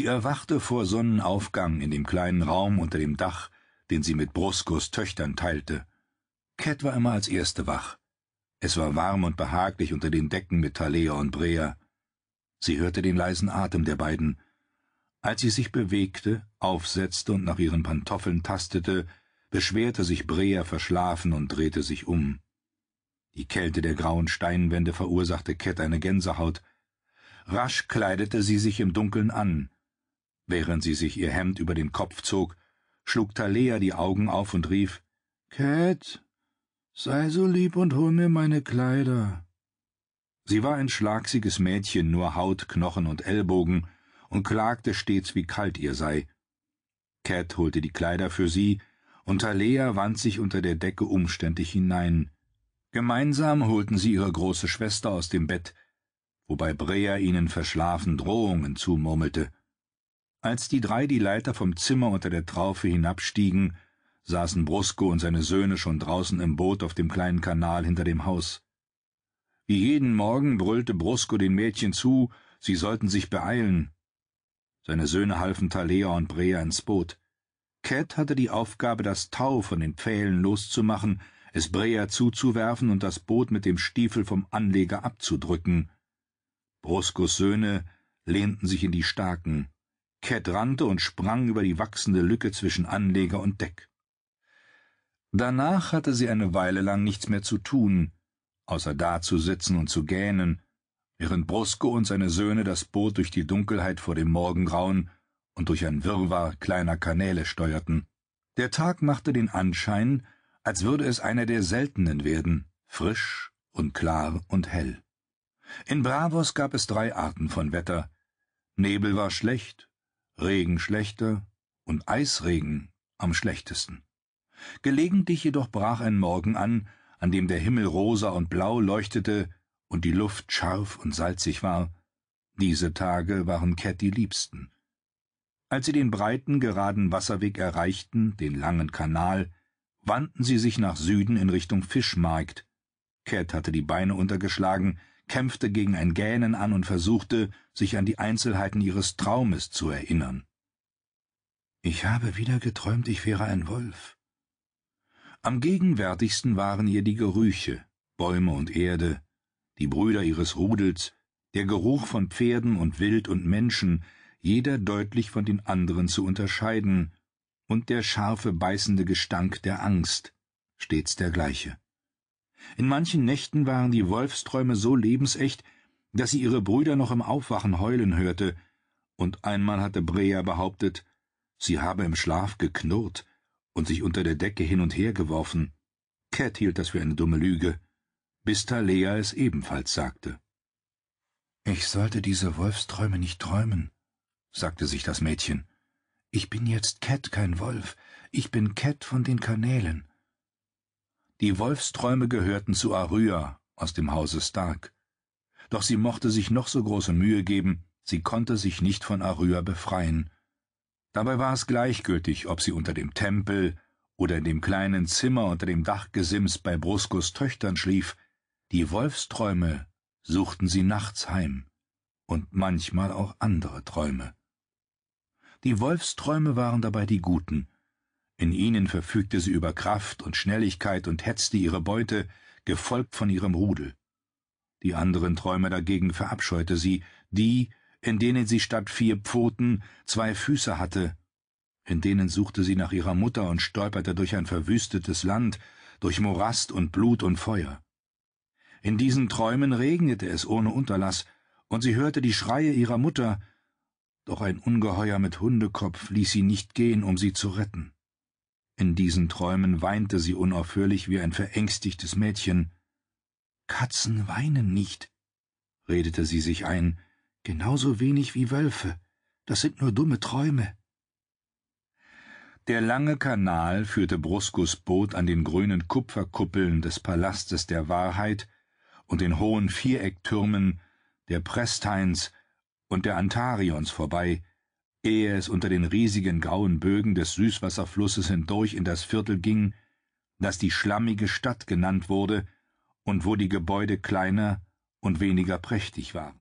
Sie erwachte vor Sonnenaufgang in dem kleinen Raum unter dem Dach, den sie mit Bruskos Töchtern teilte. Cat war immer als Erste wach. Es war warm und behaglich unter den Decken mit Thalea und Brea. Sie hörte den leisen Atem der beiden. Als sie sich bewegte, aufsetzte und nach ihren Pantoffeln tastete, beschwerte sich Brea verschlafen und drehte sich um. Die Kälte der grauen Steinwände verursachte Cat eine Gänsehaut. Rasch kleidete sie sich im Dunkeln an, Während sie sich ihr Hemd über den Kopf zog, schlug Thalea die Augen auf und rief Cat, sei so lieb und hol mir meine Kleider. Sie war ein schlagsiges Mädchen, nur Haut, Knochen und Ellbogen, und klagte stets, wie kalt ihr sei. Cat holte die Kleider für sie, und Thalea wand sich unter der Decke umständlich hinein. Gemeinsam holten sie ihre große Schwester aus dem Bett, wobei Brea ihnen verschlafen Drohungen zumurmelte. Als die drei die Leiter vom Zimmer unter der Traufe hinabstiegen, saßen Brusco und seine Söhne schon draußen im Boot auf dem kleinen Kanal hinter dem Haus. Wie jeden Morgen brüllte Brusco den Mädchen zu, sie sollten sich beeilen. Seine Söhne halfen Talea und Brea ins Boot. Cat hatte die Aufgabe, das Tau von den Pfählen loszumachen, es Brea zuzuwerfen und das Boot mit dem Stiefel vom Anleger abzudrücken. Bruscos Söhne lehnten sich in die Starken. Cat rannte und sprang über die wachsende Lücke zwischen Anleger und Deck. Danach hatte sie eine Weile lang nichts mehr zu tun, außer dazusitzen und zu gähnen, während Brusco und seine Söhne das Boot durch die Dunkelheit vor dem Morgengrauen und durch ein Wirrwarr kleiner Kanäle steuerten. Der Tag machte den Anschein, als würde es einer der seltenen werden, frisch und klar und hell. In Bravos gab es drei Arten von Wetter. Nebel war schlecht, Regen schlechter und Eisregen am schlechtesten. Gelegentlich jedoch brach ein Morgen an, an dem der Himmel rosa und blau leuchtete und die Luft scharf und salzig war. Diese Tage waren Cat die liebsten. Als sie den breiten, geraden Wasserweg erreichten, den langen Kanal, wandten sie sich nach Süden in Richtung Fischmarkt. Cat hatte die Beine untergeschlagen, kämpfte gegen ein Gähnen an und versuchte, sich an die Einzelheiten ihres Traumes zu erinnern. Ich habe wieder geträumt, ich wäre ein Wolf. Am gegenwärtigsten waren ihr die Gerüche, Bäume und Erde, die Brüder ihres Rudels, der Geruch von Pferden und Wild und Menschen, jeder deutlich von den anderen zu unterscheiden, und der scharfe beißende Gestank der Angst, stets der gleiche. In manchen Nächten waren die Wolfsträume so lebensecht, dass sie ihre Brüder noch im Aufwachen heulen hörte, und einmal hatte Brea behauptet, sie habe im Schlaf geknurrt und sich unter der Decke hin und her geworfen. Cat hielt das für eine dumme Lüge, bis Talea es ebenfalls sagte. Ich sollte diese Wolfsträume nicht träumen, sagte sich das Mädchen. Ich bin jetzt Cat, kein Wolf. Ich bin Cat von den Kanälen. Die Wolfsträume gehörten zu Arrhyr aus dem Hause Stark. Doch sie mochte sich noch so große Mühe geben, sie konnte sich nicht von Arrhyr befreien. Dabei war es gleichgültig, ob sie unter dem Tempel oder in dem kleinen Zimmer unter dem Dachgesims bei Bruskos Töchtern schlief, die Wolfsträume suchten sie nachts heim und manchmal auch andere Träume. Die Wolfsträume waren dabei die guten, in ihnen verfügte sie über Kraft und Schnelligkeit und hetzte ihre Beute, gefolgt von ihrem Rudel. Die anderen Träume dagegen verabscheute sie, die, in denen sie statt vier Pfoten zwei Füße hatte, in denen suchte sie nach ihrer Mutter und stolperte durch ein verwüstetes Land, durch Morast und Blut und Feuer. In diesen Träumen regnete es ohne Unterlass, und sie hörte die Schreie ihrer Mutter, doch ein Ungeheuer mit Hundekopf ließ sie nicht gehen, um sie zu retten. In diesen Träumen weinte sie unaufhörlich wie ein verängstigtes Mädchen. Katzen weinen nicht, redete sie sich ein, genauso wenig wie Wölfe. Das sind nur dumme Träume. Der lange Kanal führte Bruskus Boot an den grünen Kupferkuppeln des Palastes der Wahrheit und den hohen Vierecktürmen der Presteins und der Antarions vorbei, ehe es unter den riesigen grauen Bögen des Süßwasserflusses hindurch in das Viertel ging, das die schlammige Stadt genannt wurde und wo die Gebäude kleiner und weniger prächtig waren.